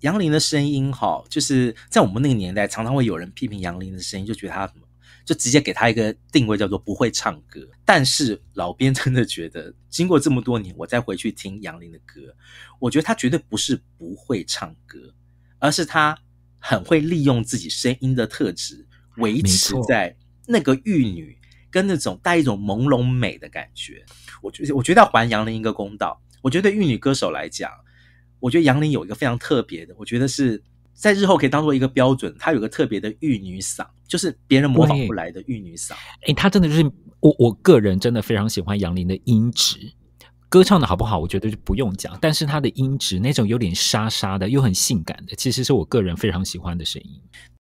杨林的声音哈，就是在我们那个年代，常常会有人批评杨林的声音，就觉得他什么，就直接给他一个定位叫做不会唱歌。但是老编真的觉得，经过这么多年，我再回去听杨林的歌，我觉得他绝对不是不会唱歌，而是他很会利用自己声音的特质，维持在那个玉女跟那种带一种朦胧美的感觉。我觉得，我觉得要还杨林一个公道。我觉得玉女歌手来讲。我觉得杨林有一个非常特别的，我觉得是在日后可以当做一个标准。他有个特别的玉女嗓，就是别人模仿不来的玉女嗓。哎，他真的就是我，我个人真的非常喜欢杨林的音质。歌唱的好不好，我觉得就不用讲。但是他的音质那种有点沙沙的，又很性感的，其实是我个人非常喜欢的声音。